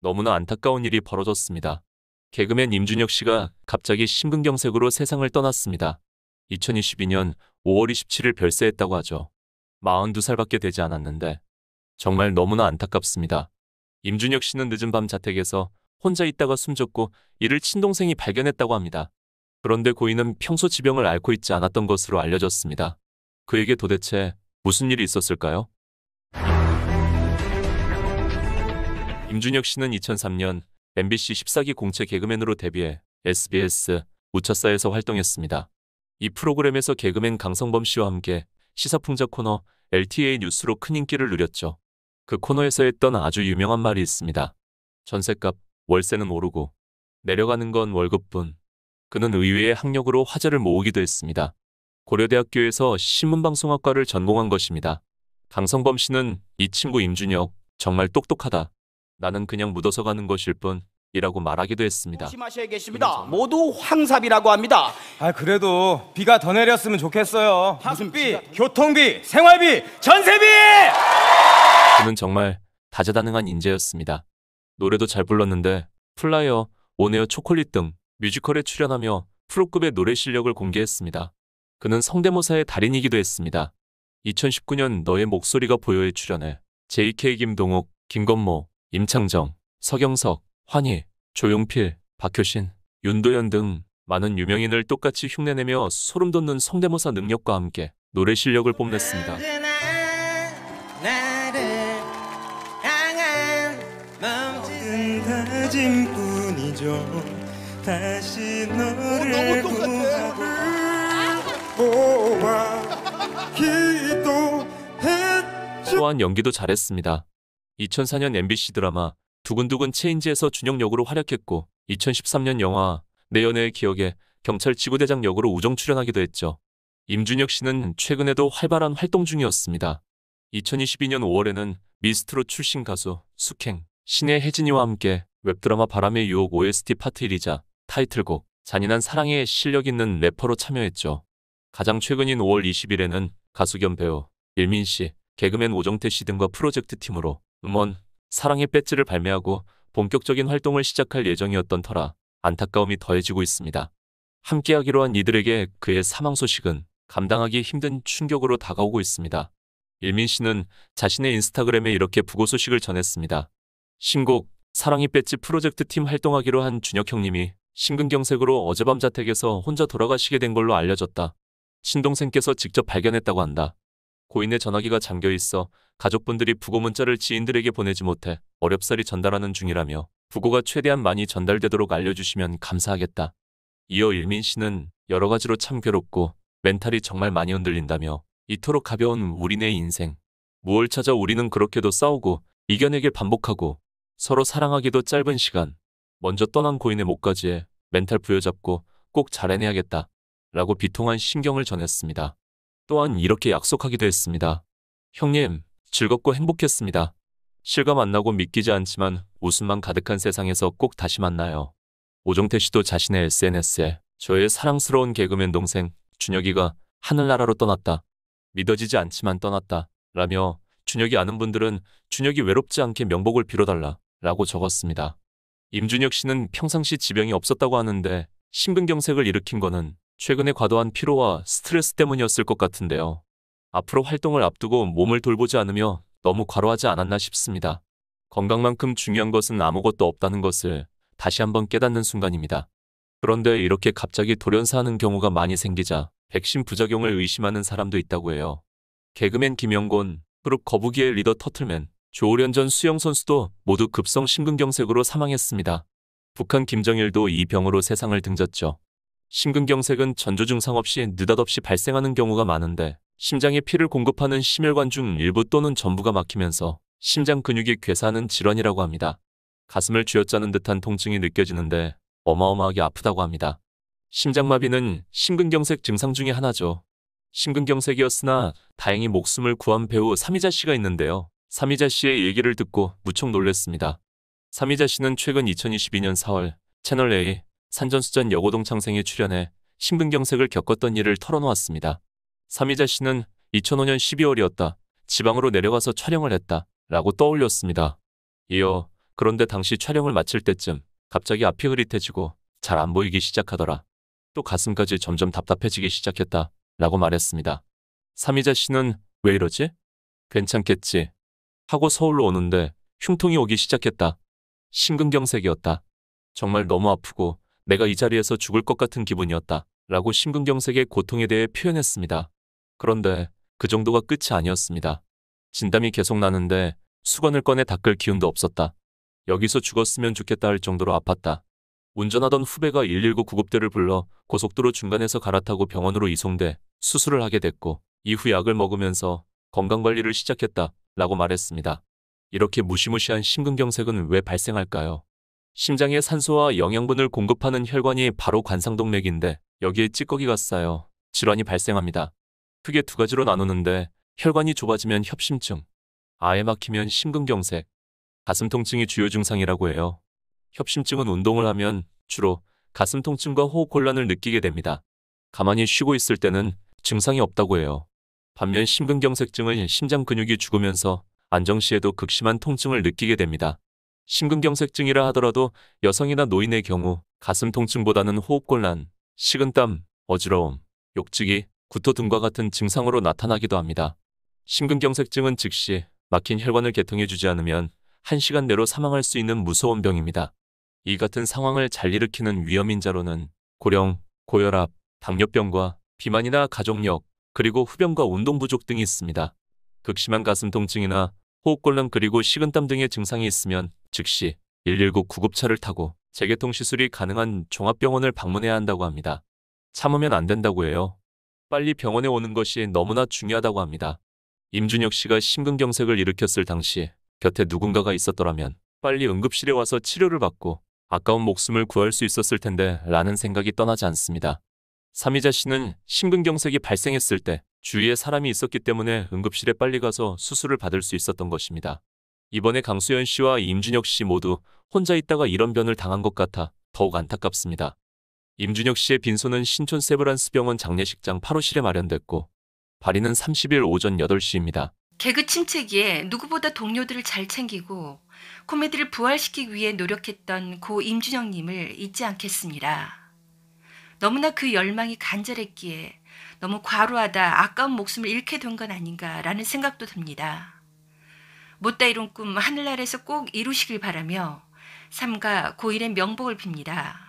너무나 안타까운 일이 벌어졌습니다. 개그맨 임준혁 씨가 갑자기 심근경색으로 세상을 떠났습니다. 2022년 5월 27일 별세했다고 하죠. 42살밖에 되지 않았는데 정말 너무나 안타깝습니다. 임준혁 씨는 늦은 밤 자택에서 혼자 있다가 숨졌고 이를 친동생이 발견했다고 합니다. 그런데 고인은 평소 지병을 앓고 있지 않았던 것으로 알려졌습니다. 그에게 도대체 무슨 일이 있었을까요? 임준혁 씨는 2003년 MBC 14기 공채 개그맨으로 데뷔해 SBS 우차사에서 활동했습니다. 이 프로그램에서 개그맨 강성범 씨와 함께 시사풍자 코너 LTA 뉴스로 큰 인기를 누렸죠. 그 코너에서 했던 아주 유명한 말이 있습니다. 전세값, 월세는 오르고 내려가는 건 월급뿐. 그는 의외의 학력으로 화제를 모으기도 했습니다. 고려대학교에서 신문방송학과를 전공한 것입니다. 강성범 씨는 이 친구 임준혁 정말 똑똑하다. 나는 그냥 묻어서 가는 것일 뿐 이라고 말하기도 했습니다. 심하셔야 계십니다. 모두 황사비라고 합니다. 아 그래도 비가 더 내렸으면 좋겠어요. 학비, 교통비, 생활비, 전세비! 그는 정말 다재다능한 인재였습니다. 노래도 잘 불렀는데 플라이어, 오네어 초콜릿 등 뮤지컬에 출연하며 프로급의 노래 실력을 공개했습니다. 그는 성대모사의 달인이기도 했습니다. 2019년 너의 목소리가 보여에 출연해 JK 김동욱, 김건모, 임창정, 서경석, 환희, 조용필, 박효신, 윤도현 등 많은 유명인을 똑같이 흉내내며 소름돋는 성대모사 능력과 함께 노래 실력을 뽐냈습니다. 또한 어, 연기도 잘했습니다. 2004년 MBC 드라마 두근두근 체인지에서 준영 역으로 활약했고 2013년 영화 내 연애의 기억에 경찰 지구대장 역으로 우정 출연하기도 했죠. 임준혁 씨는 최근에도 활발한 활동 중이었습니다. 2022년 5월에는 미스트롯 출신 가수 숙행, 신의 혜진이와 함께 웹드라마 바람의 유혹 OST 파트 1이자 타이틀곡 잔인한 사랑에 실력 있는 래퍼로 참여했죠. 가장 최근인 5월 20일에는 가수 겸 배우 일민 씨, 개그맨 오정태 씨 등과 프로젝트 팀으로 음원, 사랑의 배지를 발매하고 본격적인 활동을 시작할 예정이었던 터라 안타까움이 더해지고 있습니다. 함께하기로 한 이들에게 그의 사망 소식은 감당하기 힘든 충격으로 다가오고 있습니다. 일민 씨는 자신의 인스타그램에 이렇게 부고 소식을 전했습니다. 신곡 사랑이 뺏지 프로젝트 팀 활동하기로 한 준혁 형님이 심근경색으로 어젯밤 자택에서 혼자 돌아가시게 된 걸로 알려졌다. 친동생께서 직접 발견했다고 한다. 고인의 전화기가 잠겨 있어 가족분들이 부고 문자를 지인들에게 보내지 못해 어렵사리 전달하는 중이라며 부고가 최대한 많이 전달되도록 알려주시면 감사하겠다. 이어 일민 씨는 여러 가지로 참 괴롭고 멘탈이 정말 많이 흔들린다며 이토록 가벼운 우리네 인생. 무얼 찾아 우리는 그렇게도 싸우고 이겨내길 반복하고 서로 사랑하기도 짧은 시간. 먼저 떠난 고인의 목까지에 멘탈 부여잡고 꼭 잘해내야겠다. 라고 비통한 심경을 전했습니다. 또한 이렇게 약속하기도 했습니다. 형님, 즐겁고 행복했습니다. 실감 안 나고 믿기지 않지만 웃음만 가득한 세상에서 꼭 다시 만나요. 오정태 씨도 자신의 SNS에 저의 사랑스러운 개그맨 동생 준혁이가 하늘나라로 떠났다. 믿어지지 않지만 떠났다. 라며 준혁이 아는 분들은 준혁이 외롭지 않게 명복을 빌어달라 라고 적었습니다. 임준혁 씨는 평상시 지병이 없었다고 하는데 심근경색을 일으킨 거는 최근에 과도한 피로와 스트레스 때문이었을 것 같은데요. 앞으로 활동을 앞두고 몸을 돌보지 않으며 너무 과로하지 않았나 싶습니다. 건강만큼 중요한 것은 아무것도 없다는 것을 다시 한번 깨닫는 순간입니다. 그런데 이렇게 갑자기 돌연사하는 경우가 많이 생기자 백신 부작용을 의심하는 사람도 있다고 해요. 개그맨 김영곤, 그룹 거북이의 리더 터틀맨, 조우련전 수영선수도 모두 급성 심근경색으로 사망했습니다. 북한 김정일도 이 병으로 세상을 등졌죠. 심근경색은 전조 증상 없이 느닷없이 발생하는 경우가 많은데 심장에 피를 공급하는 심혈관 중 일부 또는 전부가 막히면서 심장 근육이 괴사하는 질환이라고 합니다. 가슴을 쥐어짜는 듯한 통증이 느껴지는데 어마어마하게 아프다고 합니다. 심장마비는 심근경색 증상 중의 하나죠. 심근경색이었으나 다행히 목숨을 구한 배우 삼이자 씨가 있는데요. 삼이자 씨의 얘기를 듣고 무척 놀랬습니다 삼이자 씨는 최근 2022년 4월 채널A 산전수전 여고동창생에 출연해 심근경색을 겪었던 일을 털어놓았습니다. 삼이자 씨는 2005년 12월이었다. 지방으로 내려가서 촬영을 했다. 라고 떠올렸습니다. 이어 그런데 당시 촬영을 마칠 때쯤 갑자기 앞이 흐릿해지고 잘 안 보이기 시작하더라. 또 가슴까지 점점 답답해지기 시작했다. 라고 말했습니다. 삼이자 씨는 왜 이러지? 괜찮겠지. 하고 서울로 오는데 흉통이 오기 시작했다. 심근경색이었다. 정말 너무 아프고 내가 이 자리에서 죽을 것 같은 기분이었다. 라고 심근경색의 고통에 대해 표현했습니다. 그런데 그 정도가 끝이 아니었습니다. 진담이 계속 나는데 수건을 꺼내 닦을 기운도 없었다. 여기서 죽었으면 좋겠다 할 정도로 아팠다. 운전하던 후배가 119 구급대를 불러 고속도로 중간에서 갈아타고 병원으로 이송돼 수술을 하게 됐고 이후 약을 먹으면서 건강관리를 시작했다 라고 말했습니다. 이렇게 무시무시한 심근경색은 왜 발생할까요? 심장에 산소와 영양분을 공급하는 혈관이 바로 관상동맥인데 여기에 찌꺼기가 쌓여 질환이 발생합니다. 크게 두 가지로 나누는데 혈관이 좁아지면 협심증, 아예 막히면 심근경색, 가슴 통증이 주요 증상이라고 해요. 협심증은 운동을 하면 주로 가슴 통증과 호흡 곤란을 느끼게 됩니다. 가만히 쉬고 있을 때는 증상이 없다고 해요. 반면 심근경색증은 심장 근육이 죽으면서 안정시에도 극심한 통증을 느끼게 됩니다. 심근경색증이라 하더라도 여성이나 노인의 경우 가슴 통증보다는 호흡곤란, 식은땀, 어지러움, 욕지기, 구토 등과 같은 증상으로 나타나기도 합니다. 심근경색증은 즉시 막힌 혈관을 개통해주지 않으면 1시간 내로 사망할 수 있는 무서운 병입니다. 이 같은 상황을 잘 일으키는 위험인자로는 고령, 고혈압, 당뇨병과 비만이나 가족력, 그리고 후병과 운동 부족 등이 있습니다. 극심한 가슴 통증이나 호흡곤란 그리고 식은땀 등의 증상이 있으면 즉시 119 구급차를 타고 재개통 시술이 가능한 종합병원을 방문해야 한다고 합니다. 참으면 안 된다고 해요. 빨리 병원에 오는 것이 너무나 중요하다고 합니다. 임준혁 씨가 심근경색을 일으켰을 당시 곁에 누군가가 있었더라면 빨리 응급실에 와서 치료를 받고 아까운 목숨을 구할 수 있었을 텐데 라는 생각이 떠나지 않습니다. 삼이자 씨는 심근경색이 발생했을 때 주위에 사람이 있었기 때문에 응급실에 빨리 가서 수술을 받을 수 있었던 것입니다. 이번에 강수연 씨와 임준혁 씨 모두 혼자 있다가 이런 변을 당한 것 같아 더욱 안타깝습니다. 임준혁 씨의 빈소는 신촌 세브란스 병원 장례식장 8호실에 마련됐고 발인은 30일 오전 8시입니다. 개그 침체기에 누구보다 동료들을 잘 챙기고 코미디를 부활시키기 위해 노력했던 고 임준영님을 잊지 않겠습니다. 너무나 그 열망이 간절했기에 너무 과로하다 아까운 목숨을 잃게 된 건 아닌가라는 생각도 듭니다. 못다 이룬 꿈 하늘나라에서 꼭 이루시길 바라며 삼가 고일의 명복을 빕니다.